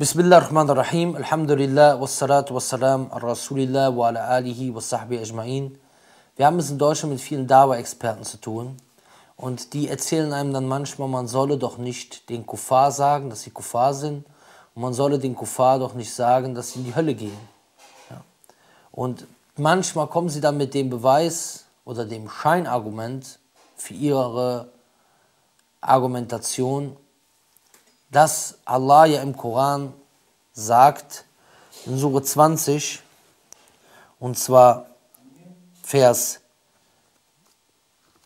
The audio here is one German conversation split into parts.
Bismillah ar-Rahman ar-Rahim, Alhamdulillah, wassalatu wassalam, ar Rasulillah wa ala alihi wassahbi ajma'in. Wir haben es in Deutschland mit vielen Dawa-Experten zu tun und die erzählen einem dann manchmal, man solle doch nicht den Kuffar sagen, dass sie Kuffar sind und man solle den Kuffar doch nicht sagen, dass sie in die Hölle gehen. Ja. Und manchmal kommen sie dann mit dem Beweis oder dem Scheinargument für ihre Argumentation dass Allah ja im Koran sagt, in Sure 20, und zwar Vers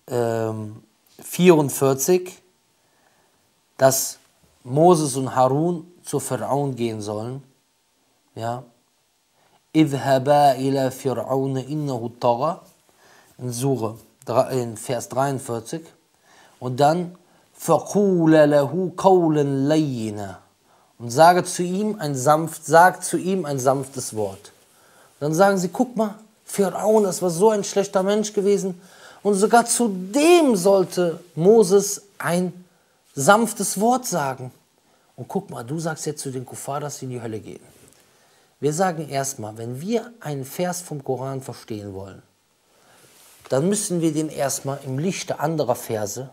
ähm, 44, dass Moses und Harun zu Pharaon gehen sollen. Ja. اذهبا إلى فرعون إنه in Sure in Vers 43 und dann und sage zu ihm ein sanft, sag zu ihm ein sanftes Wort. Dann sagen sie, guck mal, Pharaon, das war so ein schlechter Mensch gewesen. Und sogar zu dem sollte Moses ein sanftes Wort sagen. Und guck mal, du sagst jetzt zu den Kuffar, dass sie in die Hölle gehen. Wir sagen erstmal, wenn wir einen Vers vom Koran verstehen wollen, dann müssen wir den erstmal im Lichte anderer Verse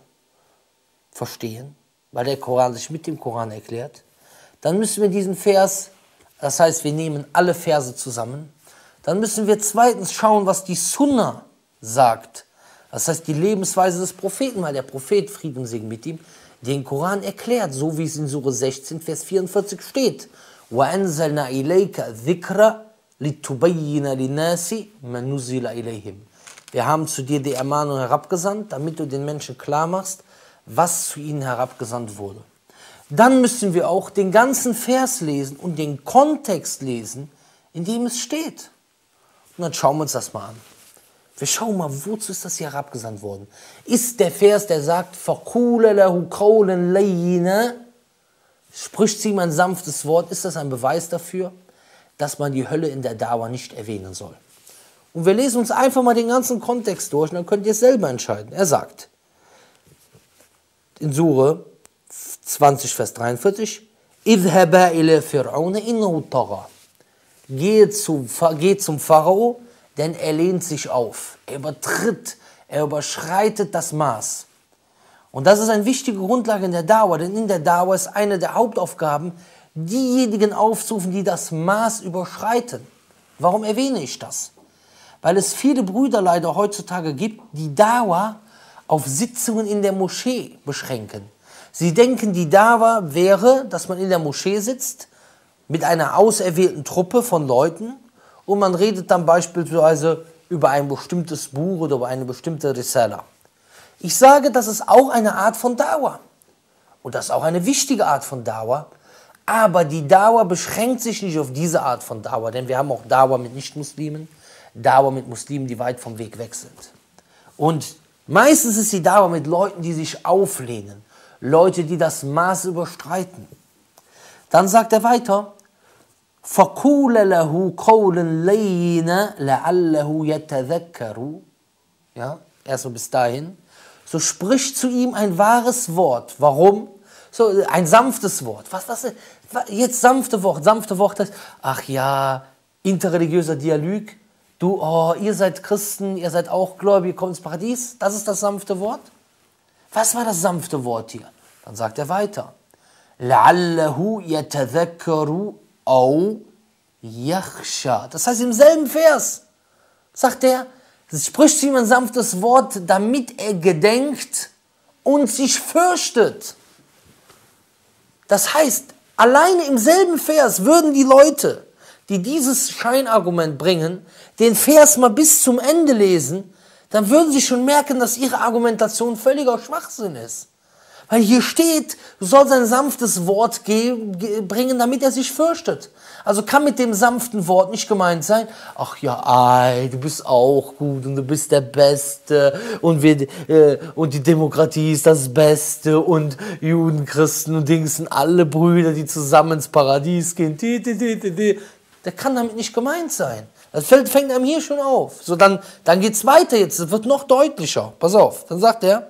verstehen, weil der Koran sich mit dem Koran erklärt, dann müssen wir diesen Vers, das heißt, wir nehmen alle Verse zusammen, dann müssen wir zweitens schauen, was die Sunna sagt. Das heißt, die Lebensweise des Propheten, weil der Prophet, Frieden Segen mit ihm, den Koran erklärt, so wie es in Sure 16, Vers 44 steht. وَأَنزَلْنَا إِلَيْكَ ذِكْرَ لِتُبَيِّنَ لِلنَّاسِ مَنُزِّلَ إِلَيْهِمْ Wir haben zu dir die Ermahnung herabgesandt, damit du den Menschen klar machst, was zu ihnen herabgesandt wurde. Dann müssen wir auch den ganzen Vers lesen und den Kontext lesen, in dem es steht. Und dann schauen wir uns das mal an. Wir schauen mal, wozu ist das hier herabgesandt worden? Ist der Vers, der sagt, spricht sie ihm ein sanftes Wort, ist das ein Beweis dafür, dass man die Hölle in der Dauer nicht erwähnen soll? Und wir lesen uns einfach mal den ganzen Kontext durch, und dann könnt ihr es selber entscheiden. Er sagt, in Sure 20, Vers 43, Idhaba ila Fir'aune innahu tagha. Geh, zu, geh zum Pharao, denn er lehnt sich auf. Er übertritt, er überschreitet das Maß. Und das ist eine wichtige Grundlage in der Dauer, denn in der Dauer ist eine der Hauptaufgaben, diejenigen aufzurufen, die das Maß überschreiten. Warum erwähne ich das? Weil es viele Brüder leider heutzutage gibt, die Dauer auf Sitzungen in der Moschee beschränken. Sie denken, die Dawa wäre, dass man in der Moschee sitzt mit einer auserwählten Truppe von Leuten und man redet dann beispielsweise über ein bestimmtes Buch oder über eine bestimmte Risala. Ich sage, das ist auch eine Art von Dawa. Und das ist auch eine wichtige Art von Dawa. Aber die Dawa beschränkt sich nicht auf diese Art von Dawa, denn wir haben auch Dawa mit Nichtmuslimen, Dawa mit Muslimen, die weit vom Weg weg sind. Und Meistens ist sie da aber mit Leuten, die sich auflehnen, Leute, die das Maß überstreiten. Dann sagt er weiter, فَقُولَ لَهُ قَوْلًا Ja, erstmal bis dahin. So spricht zu ihm ein wahres Wort. Warum? So ein sanftes Wort. Was das ist? Jetzt sanfte Wort. Sanfte Wort ach ja, interreligiöser Dialog du, oh, ihr seid Christen, ihr seid auch gläubig, ihr kommt ins Paradies. Das ist das sanfte Wort. Was war das sanfte Wort hier? Dann sagt er weiter. Das heißt, im selben Vers sagt er, es spricht ihm ein sanftes Wort, damit er gedenkt und sich fürchtet. Das heißt, alleine im selben Vers würden die Leute die dieses Scheinargument bringen, den Vers mal bis zum Ende lesen, dann würden sie schon merken, dass ihre Argumentation völliger Schwachsinn ist. Weil hier steht, du sollst ein sanftes Wort bringen, damit er sich fürchtet. Also kann mit dem sanften Wort nicht gemeint sein, ach ja, ei, du bist auch gut und du bist der Beste und, wir, äh, und die Demokratie ist das Beste und Juden, Christen und Dings sind alle Brüder, die zusammen ins Paradies gehen. Die, die, die, der kann damit nicht gemeint sein. Das fällt, fängt einem hier schon auf. So, dann, dann geht es weiter jetzt, es wird noch deutlicher. Pass auf, dann sagt er,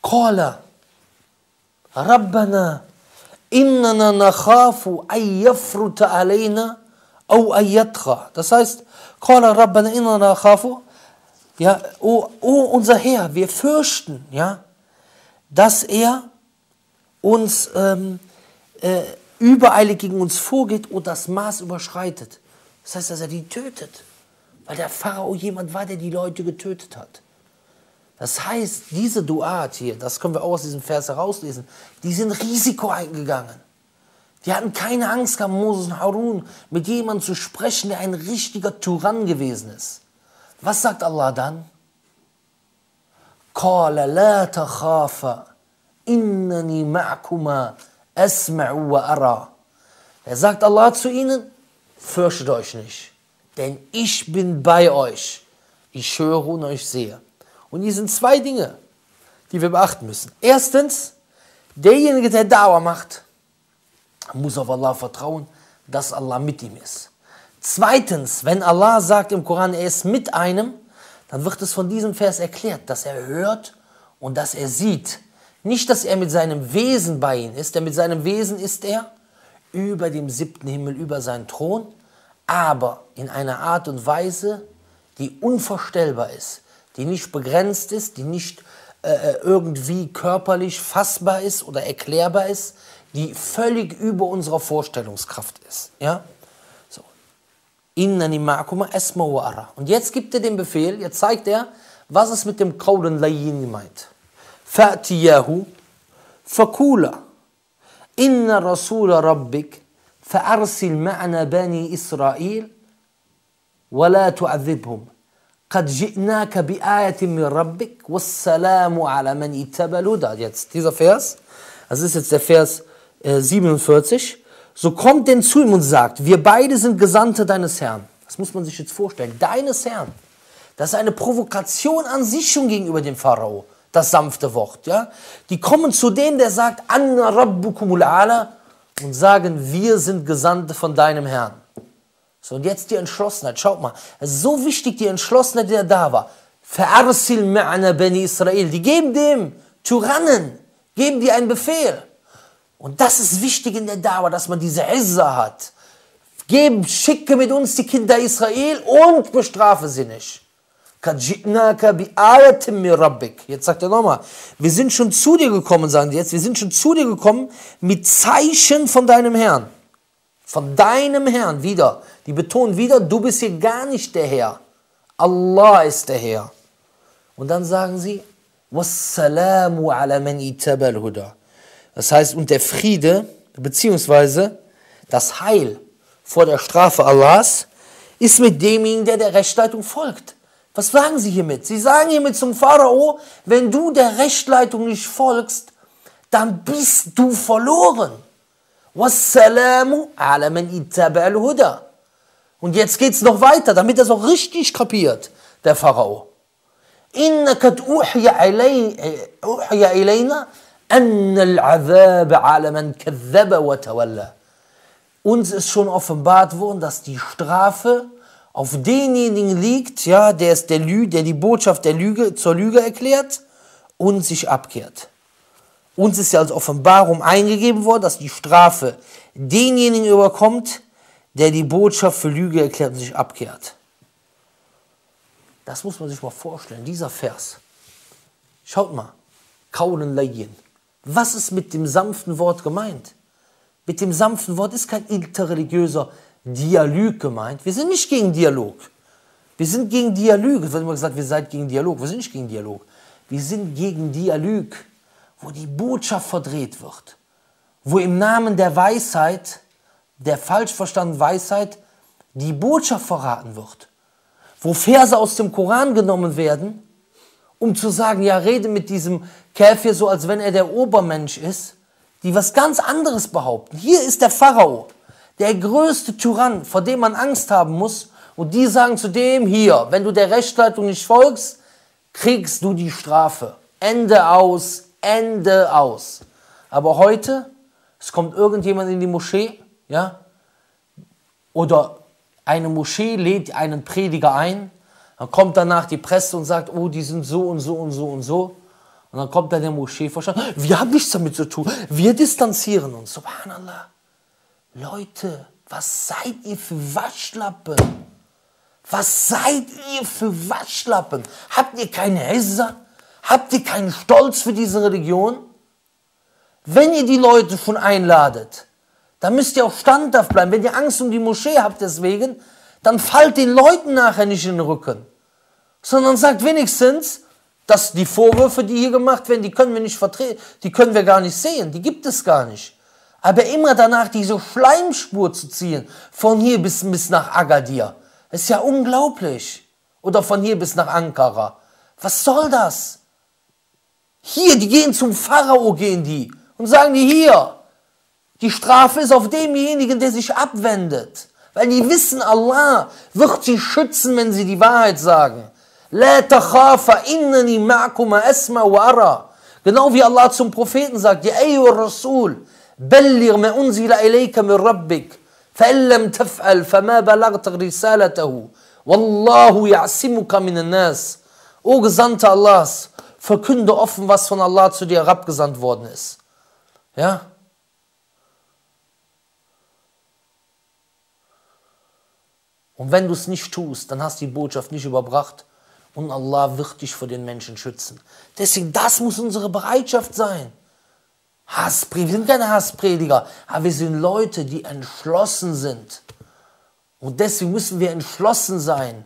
Kola, Rabbana, innana nakhafu ayyafruta alayna au ayyatqa. Das heißt, Kola, Rabbana, innana nakhafu, ja, oh, oh unser Herr, wir fürchten, ja, dass er uns ähm, äh, übereilig gegen uns vorgeht und das Maß überschreitet. Das heißt, dass er die tötet, weil der Pharao jemand war, der die Leute getötet hat. Das heißt, diese Duat hier, das können wir auch aus diesem Vers herauslesen, die sind Risiko eingegangen. Die hatten keine Angst gehabt, Moses und Harun mit jemandem zu sprechen, der ein richtiger Tyrann gewesen ist. Was sagt Allah dann? قال لا تخافا إنني معكما Esma'u wa ara. Er sagt Allah zu ihnen, fürchtet euch nicht, denn ich bin bei euch. Ich höre und euch sehe. Und hier sind zwei Dinge, die wir beachten müssen. Erstens, derjenige, der Dauer macht, muss auf Allah vertrauen, dass Allah mit ihm ist. Zweitens, wenn Allah sagt im Koran, er ist mit einem, dann wird es von diesem Vers erklärt, dass er hört und dass er sieht. Nicht, dass er mit seinem Wesen bei ihnen ist, denn mit seinem Wesen ist er über dem siebten Himmel, über seinen Thron, aber in einer Art und Weise, die unvorstellbar ist, die nicht begrenzt ist, die nicht äh, äh irgendwie körperlich fassbar ist oder erklärbar ist, die völlig über unserer Vorstellungskraft ist. Ja? So. Und jetzt gibt er den Befehl, jetzt zeigt er, was es mit dem Kaulen Layyin meint. فأتياه فقولا إن رسول ربك فأرسل معنا بني إسرائيل ولا تعذبهم قد جئناك بآية من ربك والسلام على من اتبع الهدى jetzt dieser Vers das ist jetzt der Vers äh, 47 so kommt denn zu ihm und sagt wir beide sind Gesandte deines Herrn das muss man sich jetzt vorstellen deines Herrn das ist eine Provokation an sich schon gegenüber dem Pharao das sanfte Wort. Ja? Die kommen zu dem, der sagt, Anna Rabbukumul Ala und sagen, wir sind Gesandte von deinem Herrn. So, und jetzt die Entschlossenheit. Schaut mal, es ist so wichtig, die Entschlossenheit, die da war. Israel. Die geben dem Tyrannen, geben die einen Befehl. Und das ist wichtig in der Dawa, dass man diese Izza hat. Geben, schicke mit uns die Kinder Israel und bestrafe sie nicht. Jetzt sagt er nochmal, wir sind schon zu dir gekommen, sagen die jetzt, wir sind schon zu dir gekommen mit Zeichen von deinem Herrn. Von deinem Herrn wieder. Die betonen wieder, du bist hier gar nicht der Herr. Allah ist der Herr. Und dann sagen sie, Wassalamu ala man itabal huda. Das heißt, und der Friede, beziehungsweise das Heil vor der Strafe Allahs, ist mit demjenigen, der der Rechtsleitung folgt. Was sagen sie hiermit? Sie sagen hiermit zum Pharao, wenn du der Rechtsleitung nicht folgst, dann bist du verloren. Und jetzt geht es noch weiter, damit er es auch richtig kapiert, der Pharao. Uns ist schon offenbart worden, dass die Strafe auf denjenigen liegt, ja, der es der, Lü, der die Botschaft der Lüge zur Lüge erklärt und sich abkehrt. Uns ist ja als Offenbarung eingegeben worden, dass die Strafe denjenigen überkommt, der die Botschaft für Lüge erklärt und sich abkehrt. Das muss man sich mal vorstellen, dieser Vers. Schaut mal, Kaunen Laien. Was ist mit dem sanften Wort gemeint? Mit dem sanften Wort ist kein interreligiöser Dialog gemeint. Wir sind nicht gegen Dialog. Wir sind gegen Dialog. Es wird immer gesagt, wir seid gegen Dialog. Wir sind nicht gegen Dialog. Wir sind gegen Dialog, wo die Botschaft verdreht wird. Wo im Namen der Weisheit, der falsch verstandenen Weisheit, die Botschaft verraten wird. Wo Verse aus dem Koran genommen werden, um zu sagen, ja, rede mit diesem Käfir so, als wenn er der Obermensch ist, die was ganz anderes behaupten. Hier ist der Pharao der größte Tyrann, vor dem man Angst haben muss. Und die sagen zu dem hier, wenn du der Rechtsleitung nicht folgst, kriegst du die Strafe. Ende aus, Ende aus. Aber heute, es kommt irgendjemand in die Moschee, ja, oder eine Moschee lädt einen Prediger ein, dann kommt danach die Presse und sagt, oh, die sind so und so und so und so. Und dann kommt dann der Moschee Moscheevorstand, wir haben nichts damit zu tun, wir distanzieren uns, subhanallah. Leute, was seid ihr für Waschlappen? Was seid ihr für Waschlappen? Habt ihr keine Hesse? Habt ihr keinen Stolz für diese Religion? Wenn ihr die Leute schon einladet, dann müsst ihr auch standhaft bleiben. Wenn ihr Angst um die Moschee habt deswegen, dann fallt den Leuten nachher nicht in den Rücken. Sondern sagt wenigstens, dass die Vorwürfe, die hier gemacht werden, die können wir nicht vertreten, die können wir gar nicht sehen, die gibt es gar nicht. Aber immer danach diese Schleimspur zu ziehen, von hier bis, bis nach Agadir, ist ja unglaublich. Oder von hier bis nach Ankara. Was soll das? Hier, die gehen zum Pharao, gehen die. Und sagen die hier, die Strafe ist auf demjenigen, der sich abwendet. Weil die wissen, Allah wird sie schützen, wenn sie die Wahrheit sagen. La takhafa innani ma'kuma asma wa ara. Genau wie Allah zum Propheten sagt, ja, ey, Rasul, بلغ ما أنزل إليك من ربك فإن لم تفعل فما بلغت رسالته والله يعصمك من الناس O Gesandter Allahs, verkünde offen, was von Allah zu dir herabgesandt worden ist. Ja? Und wenn du es nicht tust, dann hast du die Botschaft nicht überbracht und Allah wird dich vor den Menschen schützen. Deswegen, das muss unsere Bereitschaft sein. Hassprediger, wir sind keine Hassprediger, aber wir sind Leute, die entschlossen sind. Und deswegen müssen wir entschlossen sein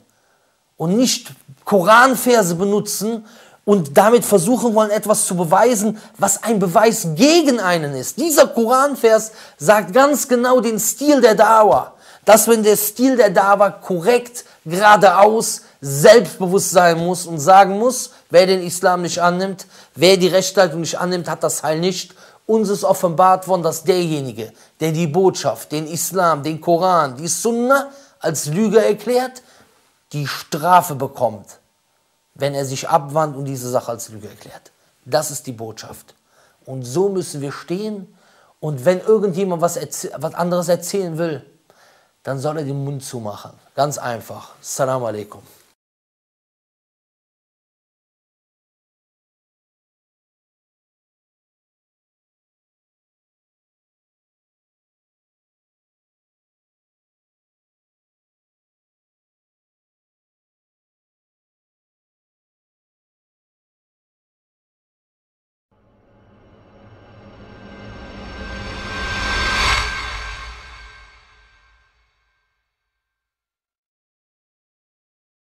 und nicht Koranverse benutzen und damit versuchen wollen, etwas zu beweisen, was ein Beweis gegen einen ist. Dieser Koranvers sagt ganz genau den Stil der Dawa. Dass wenn der Stil der Dawa korrekt, geradeaus, selbstbewusst sein muss und sagen muss, wer den Islam nicht annimmt, wer die Rechtsleitung nicht annimmt, hat das Heil nicht uns ist offenbart worden, dass derjenige, der die Botschaft, den Islam, den Koran, die Sunna als Lüge erklärt, die Strafe bekommt, wenn er sich abwandt und diese Sache als Lüge erklärt. Das ist die Botschaft. Und so müssen wir stehen. Und wenn irgendjemand was, was anderes erzählen will, dann soll er den Mund zumachen. Ganz einfach. Salam alaikum.